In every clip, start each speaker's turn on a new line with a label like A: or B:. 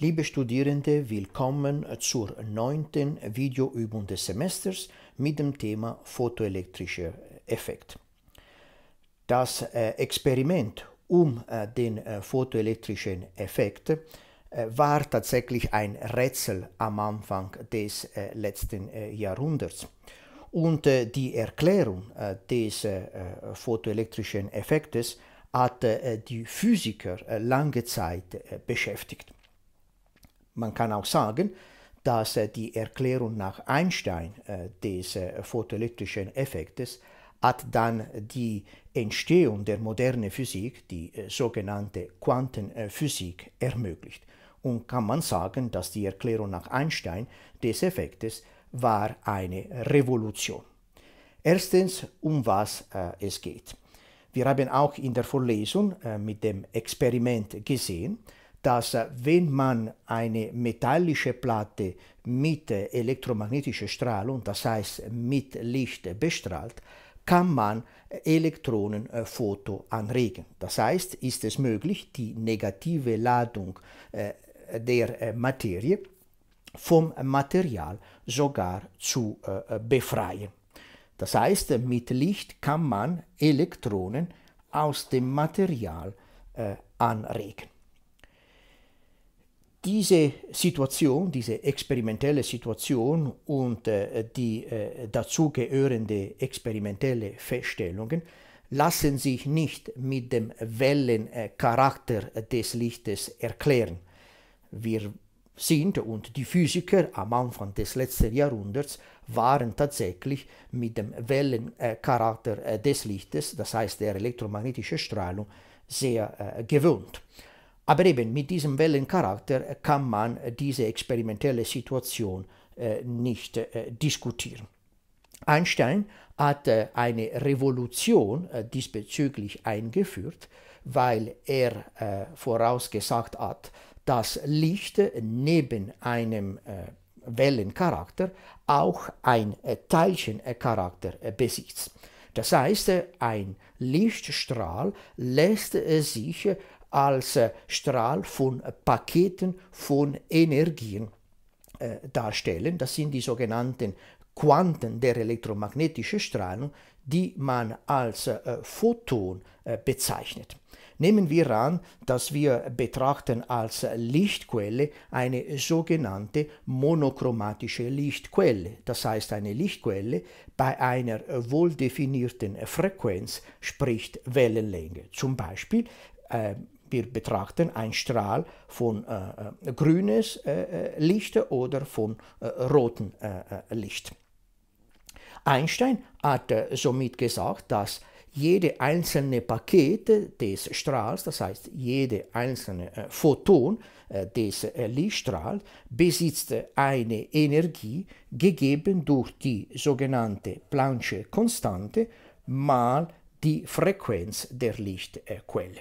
A: Liebe Studierende, willkommen zur neunten Videoübung des Semesters mit dem Thema fotoelektrischer Effekt. Das äh, Experiment um äh, den fotoelektrischen äh, Effekt war tatsächlich ein Rätsel am Anfang des letzten Jahrhunderts. Und die Erklärung des fotoelektrischen Effektes hat die Physiker lange Zeit beschäftigt. Man kann auch sagen, dass äh, die Erklärung nach Einstein äh, des äh, photoelektrischen Effektes hat dann die Entstehung der modernen Physik, die sogenannte Quantenphysik, ermöglicht. Und kann man sagen, dass die Erklärung nach Einstein des Effektes war eine Revolution. Erstens, um was es geht. Wir haben auch in der Vorlesung mit dem Experiment gesehen, dass wenn man eine metallische Platte mit elektromagnetischer Strahlung, das heißt mit Licht bestrahlt, kann man Elektronenfoto äh, anregen. Das heißt, ist es möglich, die negative Ladung äh, der äh, Materie vom Material sogar zu befreien. Das heißt, mit Licht kann man Elektronen aus dem Material anregen diese Situation, diese experimentelle Situation und äh, die äh, dazugehörende experimentelle Feststellungen lassen sich nicht mit dem Wellencharakter äh, des Lichtes erklären. Wir sind und die Physiker am Anfang des letzten Jahrhunderts waren tatsächlich mit dem Wellencharakter des Lichtes, das heißt der elektromagnetischen Strahlung, sehr gewöhnt. Aber eben mit diesem Wellencharakter kann man diese experimentelle Situation äh, nicht äh, diskutieren. Einstein hat äh, eine Revolution diesbezüglich eingeführt, weil er vorausgesagt hat, dass Licht neben einem Wellencharakter auch ein Teilchencharakter besitzt. Das heißt, ein Lichtstrahl lässt sich als äh, Strahl von Paketen von Energien äh, darstellen. Das sind die sogenannten Quanten der elektromagnetischen Strahlung, die man als äh, Photon bezeichnet. Nehmen wir an, dass wir betrachten als Lichtquelle eine sogenannte monochromatische Lichtquelle, das heißt eine Lichtquelle bei einer wohldefinierten Frequenz, sprich Wellenlänge. Zum Beispiel wir betrachten einen Strahl von äh, äh grünes äh, äh, Licht oder von äh, rotem äh, Licht. Einstein hat somit gesagt, dass jede einzelne Pakete des Strahls, das heißt jede einzelne Photon des Lichtstrahls, besitzt eine Energie, gegeben durch die sogenannte Planck-Konstante mal die Frequenz der Lichtquelle.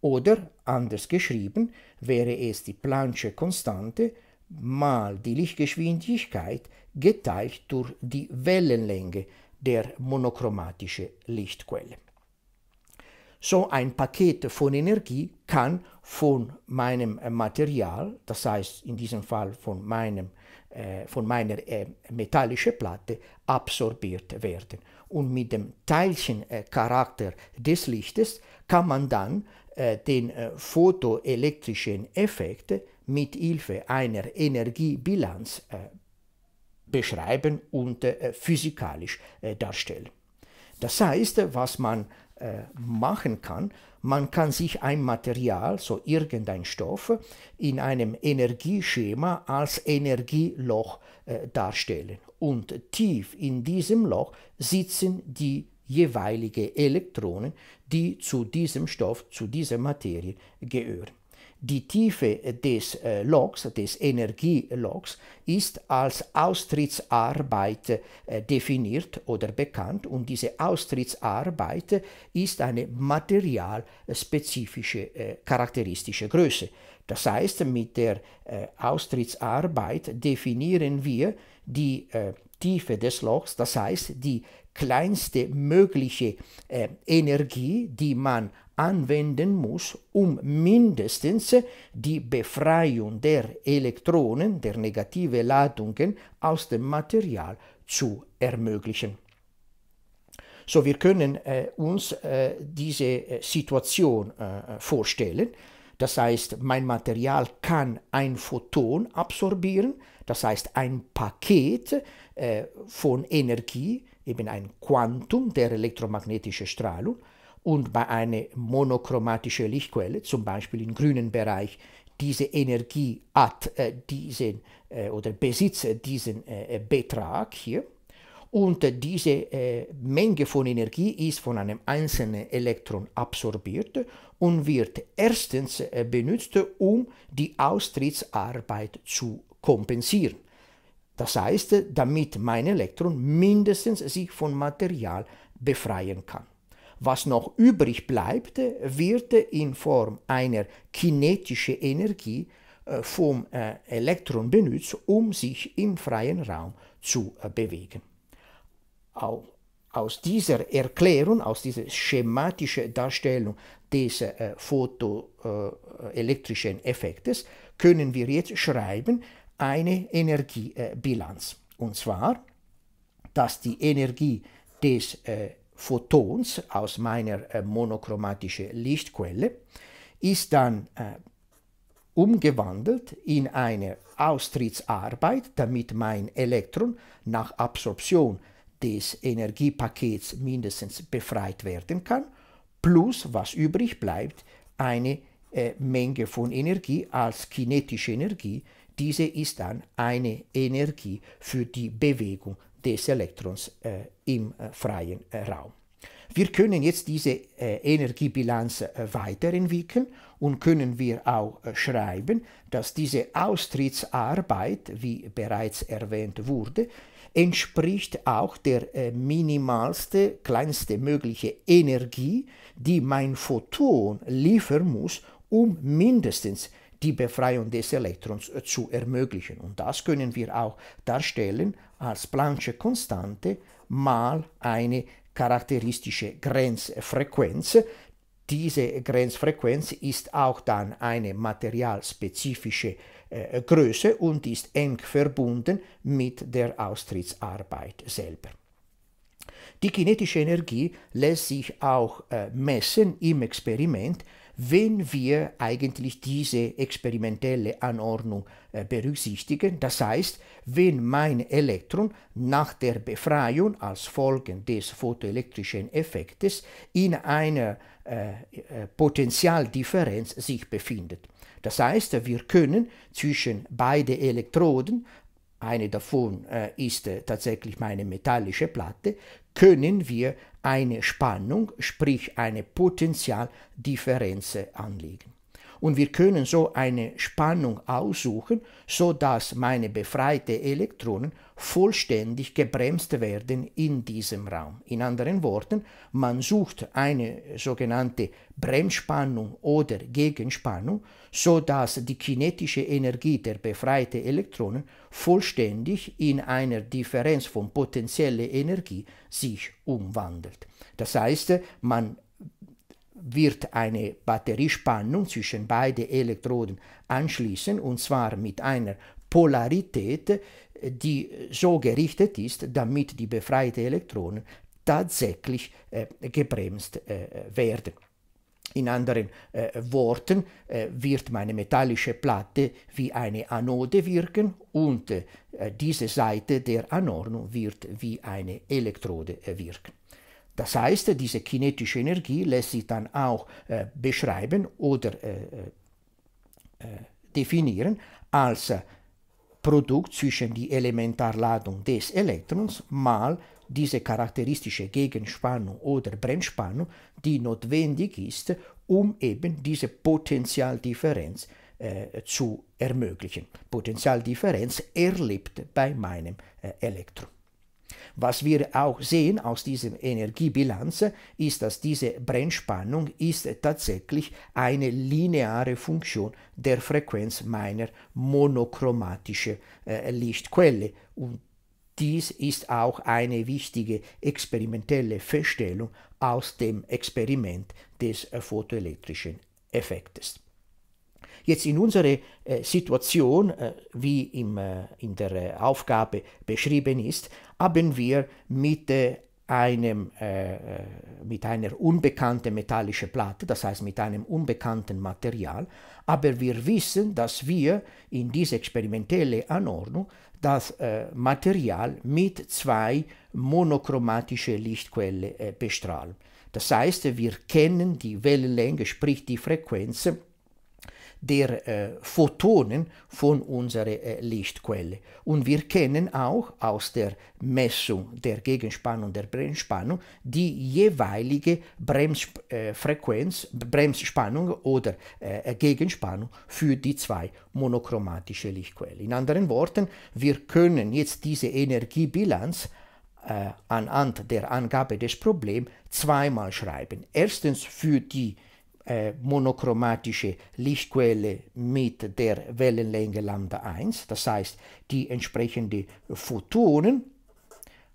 A: Oder anders geschrieben wäre es die Plancksche Konstante mal die Lichtgeschwindigkeit geteilt durch die Wellenlänge der monochromatischen Lichtquelle. So ein Paket von Energie kann von meinem äh, Material, das heißt in diesem Fall von, meinem, äh, von meiner äh, metallischen Platte, absorbiert werden. Und mit dem Teilchencharakter äh, des Lichtes kann man dann äh, den äh, photoelektrischen Effekt mit Hilfe einer Energiebilanz äh, beschreiben und physikalisch darstellen. Das heißt, was man machen kann, man kann sich ein Material, so irgendein Stoff, in einem Energieschema als Energieloch darstellen. Und tief in diesem Loch sitzen die jeweilige Elektronen, die zu diesem Stoff, zu dieser Materie gehören. Die Tiefe des äh, Loks, des Energieloks, ist als Austrittsarbeit äh, definiert oder bekannt und diese Austrittsarbeit ist eine materialspezifische äh, charakteristische Größe. Das heißt, mit der äh, Austrittsarbeit definieren wir die äh, Tiefe des Lochs, das heißt die kleinste mögliche äh, Energie, die man anwenden muss, um mindestens die Befreiung der Elektronen, der negativen Ladungen aus dem Material zu ermöglichen. So, wir können äh, uns äh, diese äh, Situation äh, vorstellen. Das heißt, mein Material kann ein Photon absorbieren, das heißt ein Paket äh, von Energie, eben ein Quantum der elektromagnetischen Strahlung und bei einer monochromatischen Lichtquelle, zum Beispiel im grünen Bereich, diese Energie hat äh, diesen äh, oder besitzt diesen äh, äh Betrag hier. Und äh, diese äh, Menge von Energie ist von einem einzelnen Elektron absorbiert und wird erstens benutzt, um die Austrittsarbeit zu kompensieren. Das heißt, damit mein Elektron mindestens sich von Material befreien kann. Was noch übrig bleibt, wird in Form einer kinetischen Energie äh, vom äh, Elektron benutzt, um sich im freien Raum zu äh, bewegen. Aus dieser Erklärung, aus dieser schematischen Darstellung des photoelektrischen Effektes können wir jetzt schreiben, eine Energiebilanz. Und zwar, dass die Energie des äh, Photons aus meiner äh, monochromatischen Lichtquelle ist dann äh, umgewandelt in eine Austrittsarbeit, damit mein Elektron nach Absorption des Energiepakets mindestens befreit werden kann, plus was übrig bleibt, eine äh, Menge von Energie als kinetische Energie diese ist dann eine Energie für die Bewegung des Elektrons äh, im äh, freien äh, Raum. Wir können jetzt diese äh, Energiebilanz äh, weiterentwickeln und können wir auch äh, schreiben, dass diese Austrittsarbeit, wie bereits erwähnt wurde, entspricht auch der äh, minimalste, kleinste mögliche Energie, die mein Photon liefern muss, um mindestens die Befreiung des Elektrons zu ermöglichen. Und das können wir auch darstellen als Planck'sche Konstante mal eine charakteristische Grenzfrequenz. Diese Grenzfrequenz ist auch dann eine materialspezifische äh, Größe und ist eng verbunden mit der Austrittsarbeit selber. Die kinetische Energie lässt sich auch äh, messen im Experiment wenn wir eigentlich diese experimentelle Anordnung äh, berücksichtigen. Das heißt, wenn mein Elektron nach der Befreiung als Folge des photoelektrischen Effektes in einer äh, äh, Potentialdifferenz sich befindet. Das heißt, wir können zwischen beide Elektroden eine davon äh, ist äh, tatsächlich meine metallische Platte, können wir eine Spannung, sprich eine Potentialdifferenz äh, anlegen und wir können so eine Spannung aussuchen, so dass meine befreite Elektronen vollständig gebremst werden in diesem Raum. In anderen Worten, man sucht eine sogenannte Bremsspannung oder Gegenspannung, so dass die kinetische Energie der befreiten Elektronen vollständig in einer Differenz von potenzieller Energie sich umwandelt. Das heißt, man wird eine Batteriespannung zwischen beide Elektroden anschließen, und zwar mit einer Polarität, die so gerichtet ist, damit die befreiten Elektronen tatsächlich äh, gebremst äh, werden. In anderen äh, Worten äh, wird meine metallische Platte wie eine Anode wirken und äh, diese Seite der Anordnung wird wie eine Elektrode äh, wirken. Das heißt, diese kinetische Energie lässt sich dann auch äh, beschreiben oder äh, äh, äh definieren als äh, Produkt zwischen der Elementarladung des Elektrons mal diese charakteristische Gegenspannung oder Bremsspannung, die notwendig ist, um eben diese Potentialdifferenz äh, zu ermöglichen. Potentialdifferenz erlebt bei meinem Elektron. Was wir auch sehen aus dieser Energiebilanz ist, dass diese Brennspannung ist tatsächlich eine lineare Funktion der Frequenz meiner monochromatischen äh, Lichtquelle. Und dies ist auch eine wichtige experimentelle Feststellung aus dem Experiment des photoelektrischen Effektes. Jetzt in unserer äh, Situation, äh, wie äh, in der Aufgabe beschrieben ist, haben wir mit einem, mit einer unbekannten metallischen Platte, das heißt mit einem unbekannten Material, aber wir wissen, dass wir in dieser experimentellen Anordnung das Material mit zwei monochromatischen Lichtquellen bestrahlen. Das heißt, wir kennen die Wellenlänge, sprich die Frequenz der äh, Photonen von unserer äh, Lichtquelle. Und wir kennen auch aus der Messung der Gegenspannung, der Bremsspannung, die jeweilige Bremsfrequenz, äh, Bremsspannung oder äh, Gegenspannung für die zwei monochromatische Lichtquellen. In anderen Worten, wir können jetzt diese Energiebilanz äh, anhand der Angabe des Problems zweimal schreiben. Erstens für die äh, monochromatische Lichtquelle mit der Wellenlänge Lambda 1. Das heißt, die entsprechenden Photonen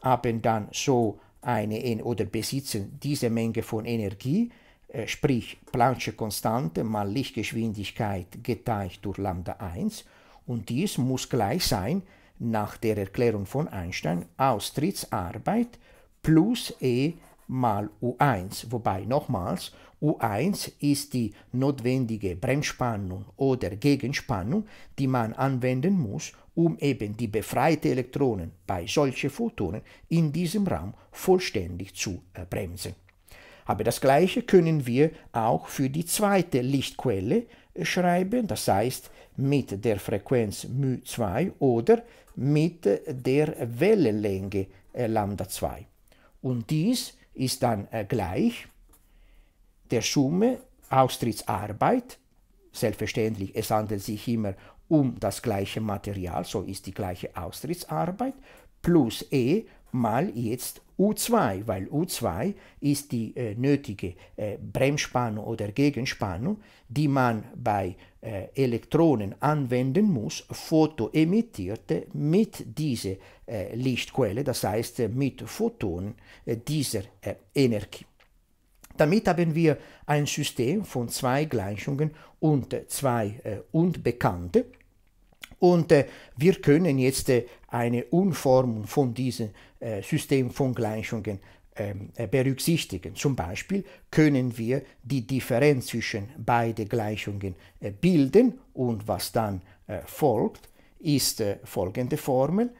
A: haben dann so eine oder besitzen diese Menge von Energie, äh, sprich Planck-Konstante mal Lichtgeschwindigkeit geteilt durch Lambda 1. Und dies muss gleich sein nach der Erklärung von Einstein Austrittsarbeit plus E mal U1, wobei nochmals U1 ist die notwendige Bremsspannung oder Gegenspannung, die man anwenden muss, um eben die befreite Elektronen bei solchen Photonen in diesem Raum vollständig zu äh, bremsen. Aber das Gleiche können wir auch für die zweite Lichtquelle äh, schreiben, das heißt mit der Frequenz μ2 oder mit der Wellenlänge λ2. Äh, Und dies ist dann gleich der Summe Austrittsarbeit, selbstverständlich, es handelt sich immer um das gleiche Material, so ist die gleiche Austrittsarbeit, plus E mal jetzt U2, weil U2 ist die äh, nötige äh, Bremsspannung oder Gegenspannung, die man bei äh, Elektronen anwenden muss, fotoemittierte mit dieser äh, Lichtquelle, das heißt äh, mit Photonen äh, dieser Energie. Damit haben wir ein System von zwei Gleichungen und zwei äh, Unbekannte. Und äh, wir können jetzt äh, eine Unformung von diesem äh, System von Gleichungen ähm, äh, berücksichtigen. Zum Beispiel können wir die Differenz zwischen beiden Gleichungen äh, bilden und was dann folgt, ist folgende Formel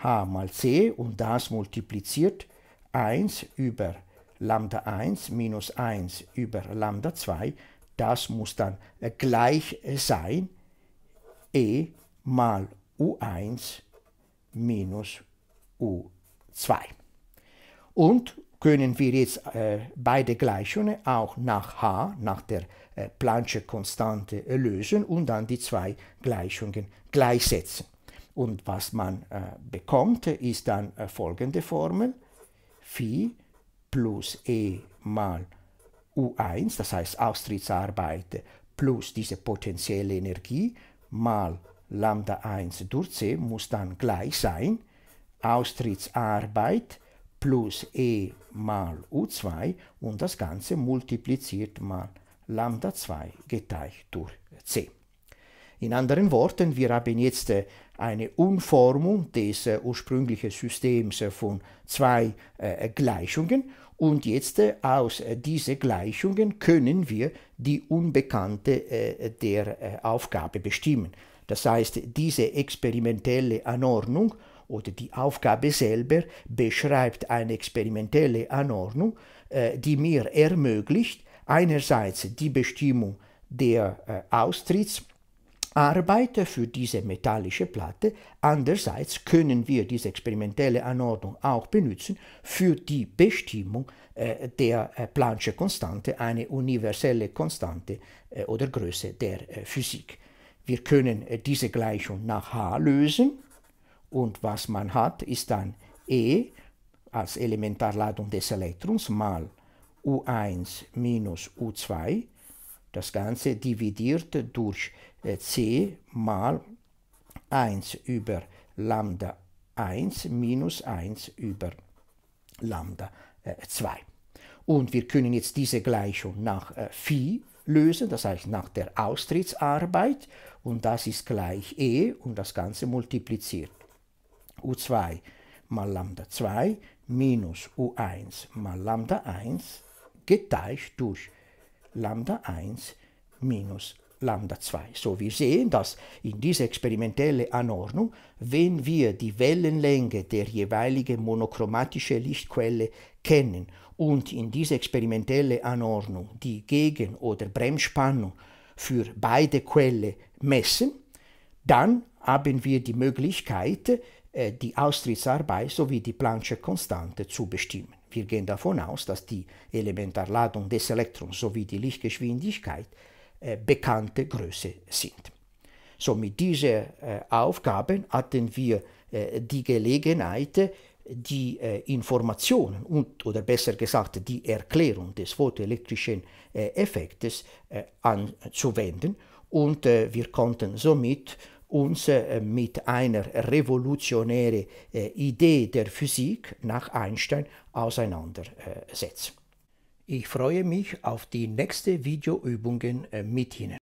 A: h mal c und das multipliziert 1 über Lambda 1 minus 1 über Lambda 2, das muss dann äh, gleich äh, sein e mal u1 minus u2. Und können wir jetzt äh, beide Gleichungen auch nach h, nach der äh, Planche-Konstante äh, lösen und dann die zwei Gleichungen gleichsetzen. Und was man äh, bekommt, ist dann folgende Formel. Phi plus E mal U1, das heißt Austrittsarbeit plus diese potenzielle Energie mal Lambda 1 durch C muss dann gleich sein Austrittsarbeit plus E mal U2 und das Ganze multipliziert mal Lambda 2 geteilt durch C. In anderen Worten, wir haben jetzt äh, eine Umformung des äh, ursprünglichen Systems äh, von zwei Gleichungen und jetzt aus diesen Gleichungen können wir die Unbekannte der Aufgabe bestimmen. Das heißt, diese experimentelle Anordnung oder die Aufgabe selber beschreibt eine experimentelle Anordnung, die mir ermöglicht, einerseits die Bestimmung der Austritts- Arbeiter für diese metallische Platte. Andererseits können wir diese experimentelle Anordnung auch benutzen für die Bestimmung äh, der äh, Planck'sche Konstante, eine universelle Konstante äh, oder Größe der äh, Physik. Wir können äh, diese Gleichung nach h lösen und was man hat, ist dann E als Elementarladung des Elektrons mal U1 minus U2 das Ganze dividiert durch äh, c mal 1 über Lambda 1 minus 1 über Lambda 2. Äh, und wir können jetzt diese Gleichung nach äh, Phi lösen, das heißt nach der Austrittsarbeit. Und das ist gleich E und das Ganze multipliziert. U2 mal Lambda 2 minus U1 mal Lambda 1 geteilt durch Lambda 1 minus Lambda 2. So, wir sehen, dass in dieser experimentellen Anordnung, wenn wir die Wellenlänge der jeweiligen monochromatischen Lichtquelle kennen und in dieser experimentellen Anordnung die Gegen- oder Bremsspannung für beide Quellen messen, dann haben wir die Möglichkeit, äh, die Austrittsarbeit sowie die Planck'sche Konstante zu bestimmen. Wir gehen davon aus, dass die Elementarladung des Elektrons sowie die Lichtgeschwindigkeit äh, bekannte Größe sind. So mit dieser äh, Aufgabe hatten wir äh, die Gelegenheit, die äh, Informationen und oder besser gesagt die Erklärung des photoelektrischen äh, Effektes äh, anzuwenden und wir konnten somit uns äh, mit einer revolutionären äh, Idee der Physik nach Einstein auseinandersetzen. Ich freue mich auf die nächste Videoübungen äh, mit Ihnen.